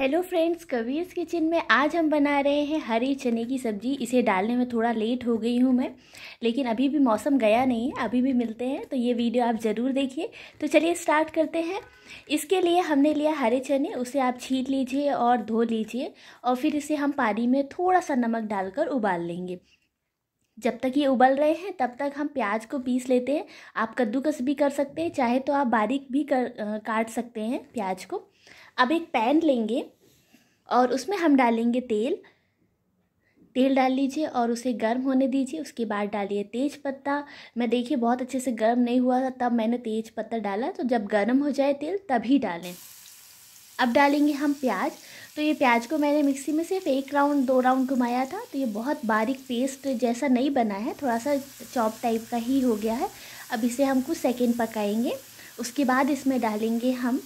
hello friends कबीर्स kitchen में आज हम बना रहे हैं हरी चने की सब्ज़ी इसे डालने में थोड़ा लेट हो गई हूँ मैं लेकिन अभी भी मौसम गया नहीं है अभी भी मिलते हैं तो ये वीडियो आप ज़रूर देखिए तो चलिए स्टार्ट करते हैं इसके लिए हमने लिया हरे चने उसे आप छीट लीजिए और धो लीजिए और फिर इसे हम पानी में थोड़ा सा नमक डालकर उबाल लेंगे जब तक ये उबल रहे हैं तब तक हम प्याज को पीस लेते हैं आप कद्दूकस भी कर सकते हैं चाहे तो आप बारीक भी कर आ, काट सकते हैं प्याज को अब एक पैन लेंगे और उसमें हम डालेंगे तेल तेल डाल लीजिए और उसे गर्म होने दीजिए उसके बाद डालिए तेज पत्ता मैं देखिए बहुत अच्छे से गर्म नहीं हुआ था तब मैंने तेज पत्ता डाला तो जब गर्म हो जाए तेल तभी डालें अब डालेंगे हम प्याज तो ये प्याज को मैंने मिक्सी में सिर्फ एक राउंड दो राउंड घुमाया था तो ये बहुत बारीक पेस्ट जैसा नहीं बना है थोड़ा सा चॉप टाइप का ही हो गया है अब इसे हम कुछ सेकेंड पकाएंगे उसके बाद इसमें डालेंगे हम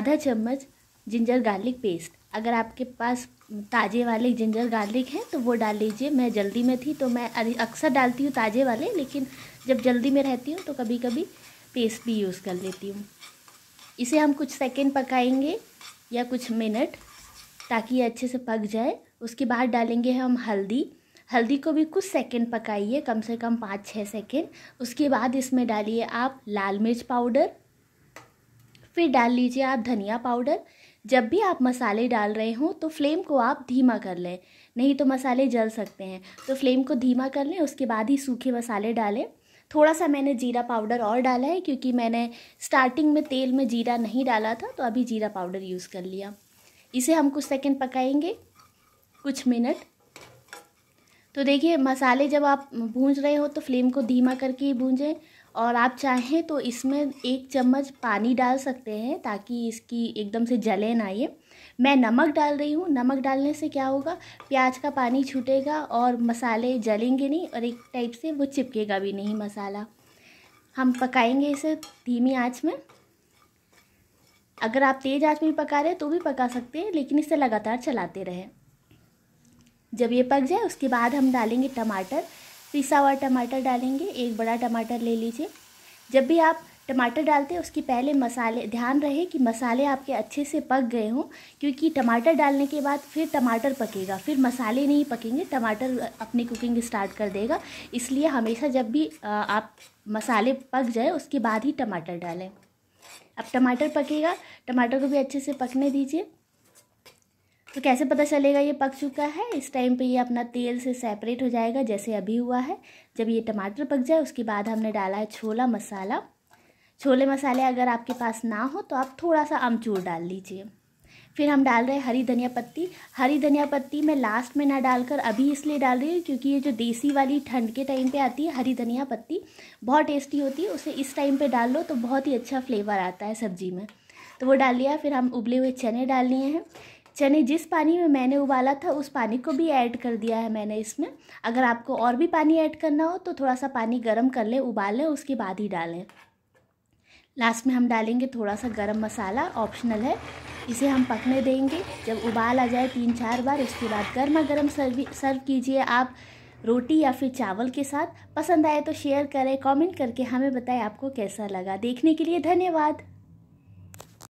आधा चम्मच जिंजर गार्लिक पेस्ट अगर आपके पास ताज़े वाले जिंजर गार्लिक हैं तो वो डाल लीजिए मैं जल्दी में थी तो मैं अक्सर डालती हूँ ताज़े वाले लेकिन जब जल्दी में रहती हूँ तो कभी कभी पेस्ट भी यूज़ कर लेती हूँ इसे हम कुछ सेकेंड पकाएंगे या कुछ मिनट ताकि ये अच्छे से पक जाए उसके बाद डालेंगे हम हल्दी हल्दी को भी कुछ सेकेंड पकाइए कम से कम पाँच छः सेकेंड उसके बाद इसमें डालिए आप लाल मिर्च पाउडर फिर डाल लीजिए आप धनिया पाउडर जब भी आप मसाले डाल रहे हों तो फ्लेम को आप धीमा कर लें नहीं तो मसाले जल सकते हैं तो फ्लेम को धीमा कर लें उसके बाद ही सूखे मसाले डालें थोड़ा सा मैंने जीरा पाउडर और डाला है क्योंकि मैंने स्टार्टिंग में तेल में जीरा नहीं डाला था तो अभी जीरा पाउडर यूज़ कर लिया इसे हम कुछ सेकंड पकाएंगे कुछ मिनट तो देखिए मसाले जब आप भूंज रहे हो तो फ्लेम को धीमा करके ही भूंजें और आप चाहें तो इसमें एक चम्मच पानी डाल सकते हैं ताकि इसकी एकदम से जले ना ये मैं नमक डाल रही हूँ नमक डालने से क्या होगा प्याज का पानी छूटेगा और मसाले जलेंगे नहीं और एक टाइप से वो चिपकेगा भी नहीं मसाला हम पकाएंगे इसे धीमी आंच में अगर आप तेज़ आंच में भी पका रहे तो भी पका सकते हैं लेकिन इसे लगातार चलाते रहें जब ये पक जाए उसके बाद हम डालेंगे टमाटर पिसा हुआ टमाटर डालेंगे एक बड़ा टमाटर ले लीजिए जब भी आप टमाटर डालते हैं उसके पहले मसाले ध्यान रहे कि मसाले आपके अच्छे से पक गए हों क्योंकि टमाटर डालने के बाद फिर टमाटर पकेगा फिर मसाले नहीं पकेंगे टमाटर अपनी कुकिंग स्टार्ट कर देगा इसलिए हमेशा जब भी आप मसाले पक जाए उसके बाद ही टमाटर डालें अब टमाटर पकेगा टमाटर को भी अच्छे से पकने दीजिए तो कैसे पता चलेगा ये पक चुका है इस टाइम पे ये अपना तेल से सेपरेट हो जाएगा जैसे अभी हुआ है जब ये टमाटर पक जाए उसके बाद हमने डाला है छोला मसाला छोले मसाले अगर आपके पास ना हो तो आप थोड़ा सा अमचूर डाल लीजिए फिर हम डाल रहे हैं हरी धनिया पत्ती हरी धनिया पत्ती मैं लास्ट में ना डालकर अभी इसलिए डाल रही हूँ क्योंकि ये जो देसी वाली ठंड के टाइम पे आती है हरी धनिया पत्ती बहुत टेस्टी होती है उसे इस टाइम पे डाल लो तो बहुत ही अच्छा फ्लेवर आता है सब्जी में तो वो डाल लिया फिर हम उबले हुए चने डाल लिए हैं चने अच्छा जिस पानी में मैंने उबाला था उस पानी को भी ऐड कर दिया है मैंने इसमें अगर आपको और भी पानी ऐड करना हो तो थोड़ा सा पानी गर्म कर लें लें उसके बाद ही डालें लास्ट में हम डालेंगे थोड़ा सा गरम मसाला ऑप्शनल है इसे हम पकने देंगे जब उबाल आ जाए तीन चार बार उसके बाद गर्मा गर्म सर्व सर्व कीजिए आप रोटी या फिर चावल के साथ पसंद आए तो शेयर करें कमेंट करके हमें बताएं आपको कैसा लगा देखने के लिए धन्यवाद